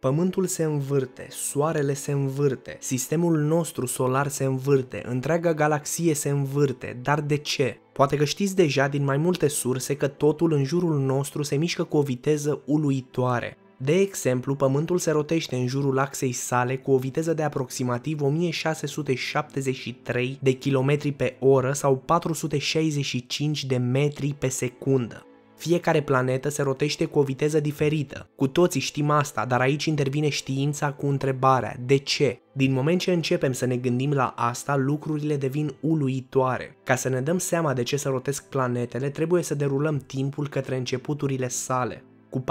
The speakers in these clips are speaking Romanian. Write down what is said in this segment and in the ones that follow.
Pământul se învârte, soarele se învârte, sistemul nostru solar se învârte, întreaga galaxie se învârte, dar de ce? Poate că știți deja din mai multe surse că totul în jurul nostru se mișcă cu o viteză uluitoare. De exemplu, Pământul se rotește în jurul axei sale cu o viteză de aproximativ 1673 de km pe oră sau 465 de metri pe secundă. Fiecare planetă se rotește cu o viteză diferită. Cu toții știm asta, dar aici intervine știința cu întrebarea de ce. Din moment ce începem să ne gândim la asta, lucrurile devin uluitoare. Ca să ne dăm seama de ce se rotesc planetele, trebuie să derulăm timpul către începuturile sale. Cu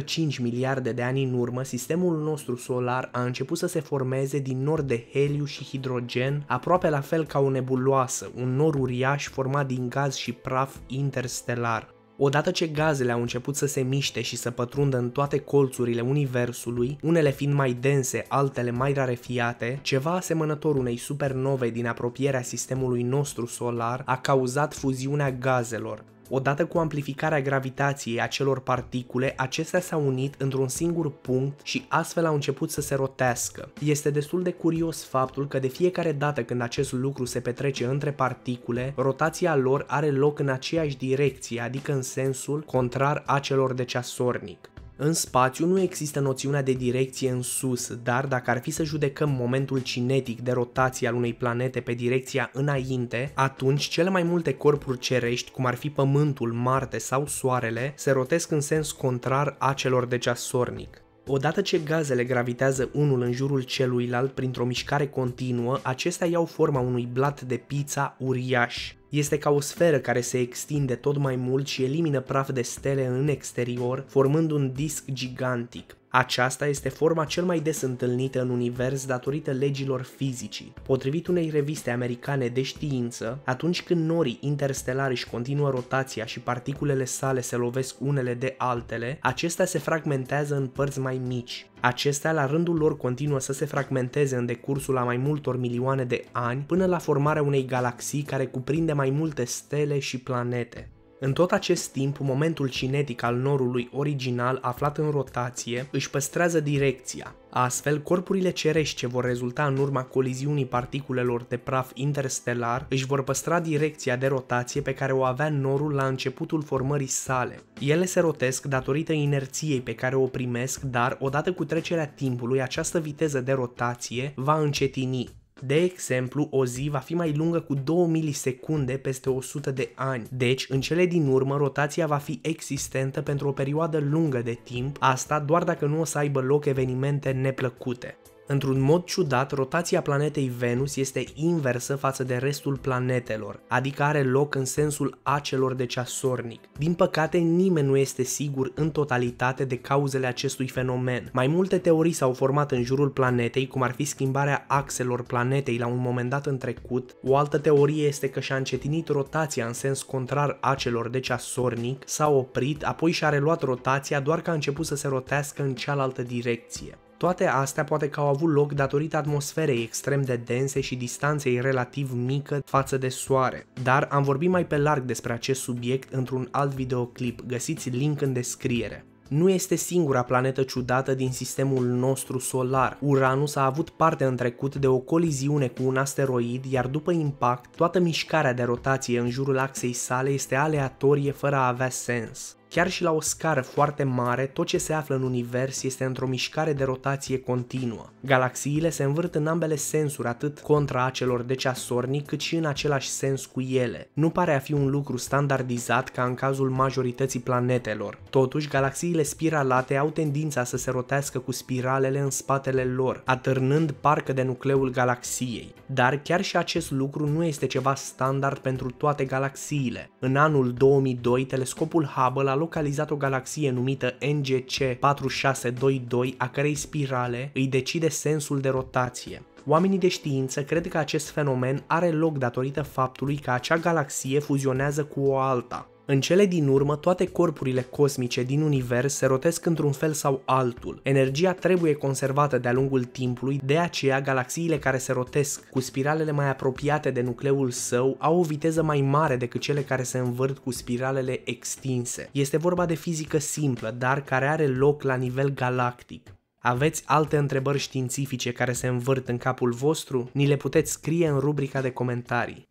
4,5 miliarde de ani în urmă, sistemul nostru solar a început să se formeze din nor de heliu și hidrogen, aproape la fel ca o nebuloasă, un nor uriaș format din gaz și praf interstelar. Odată ce gazele au început să se miște și să pătrundă în toate colțurile universului, unele fiind mai dense, altele mai rarefiate, ceva asemănător unei supernove din apropierea sistemului nostru solar a cauzat fuziunea gazelor, Odată cu amplificarea gravitației acelor particule, acestea s-au unit într-un singur punct și astfel au început să se rotească. Este destul de curios faptul că de fiecare dată când acest lucru se petrece între particule, rotația lor are loc în aceeași direcție, adică în sensul contrar a celor de ceasornic. În spațiu nu există noțiunea de direcție în sus, dar dacă ar fi să judecăm momentul cinetic de rotație al unei planete pe direcția înainte, atunci cele mai multe corpuri cerești, cum ar fi Pământul, Marte sau Soarele, se rotesc în sens contrar a celor de ceasornic. Odată ce gazele gravitează unul în jurul celuilalt printr-o mișcare continuă, acestea iau forma unui blat de pizza uriaș. Este ca o sferă care se extinde tot mai mult și elimină praf de stele în exterior, formând un disc gigantic. Aceasta este forma cel mai des întâlnită în univers datorită legilor fizicii. Potrivit unei reviste americane de știință, atunci când norii interstelari își continuă rotația și particulele sale se lovesc unele de altele, acestea se fragmentează în părți mai mici. Acestea, la rândul lor, continuă să se fragmenteze în decursul a mai multor milioane de ani până la formarea unei galaxii care cuprinde mai multe stele și planete. În tot acest timp, momentul cinetic al norului original aflat în rotație își păstrează direcția. Astfel, corpurile cerești ce vor rezulta în urma coliziunii particulelor de praf interstelar își vor păstra direcția de rotație pe care o avea norul la începutul formării sale. Ele se rotesc datorită inerției pe care o primesc, dar odată cu trecerea timpului, această viteză de rotație va încetini. De exemplu, o zi va fi mai lungă cu 2 milisecunde peste 100 de ani. Deci, în cele din urmă, rotația va fi existentă pentru o perioadă lungă de timp, asta doar dacă nu o să aibă loc evenimente neplăcute. Într-un mod ciudat, rotația planetei Venus este inversă față de restul planetelor, adică are loc în sensul acelor de ceasornic. Din păcate, nimeni nu este sigur în totalitate de cauzele acestui fenomen. Mai multe teorii s-au format în jurul planetei, cum ar fi schimbarea axelor planetei la un moment dat în trecut. O altă teorie este că și-a încetinit rotația în sens contrar acelor de ceasornic, s-a oprit, apoi și-a reluat rotația doar că a început să se rotească în cealaltă direcție. Toate astea poate că au avut loc datorită atmosferei extrem de dense și distanței relativ mică față de soare. Dar am vorbit mai pe larg despre acest subiect într-un alt videoclip, găsiți link în descriere nu este singura planetă ciudată din sistemul nostru solar. Uranus a avut parte în trecut de o coliziune cu un asteroid, iar după impact, toată mișcarea de rotație în jurul axei sale este aleatorie fără a avea sens. Chiar și la o scară foarte mare, tot ce se află în univers este într-o mișcare de rotație continuă. Galaxiile se învârt în ambele sensuri, atât contra acelor de ceasornic, cât și în același sens cu ele. Nu pare a fi un lucru standardizat ca în cazul majorității planetelor. Totuși, galaxiile spiralate au tendința să se rotească cu spiralele în spatele lor, atârnând parcă de nucleul galaxiei. Dar chiar și acest lucru nu este ceva standard pentru toate galaxiile. În anul 2002, telescopul Hubble a localizat o galaxie numită NGC 4622, a cărei spirale îi decide sensul de rotație. Oamenii de știință cred că acest fenomen are loc datorită faptului că acea galaxie fuzionează cu o alta, în cele din urmă, toate corpurile cosmice din univers se rotesc într-un fel sau altul. Energia trebuie conservată de-a lungul timpului, de aceea galaxiile care se rotesc cu spiralele mai apropiate de nucleul său au o viteză mai mare decât cele care se învârt cu spiralele extinse. Este vorba de fizică simplă, dar care are loc la nivel galactic. Aveți alte întrebări științifice care se învârt în capul vostru? Ni le puteți scrie în rubrica de comentarii.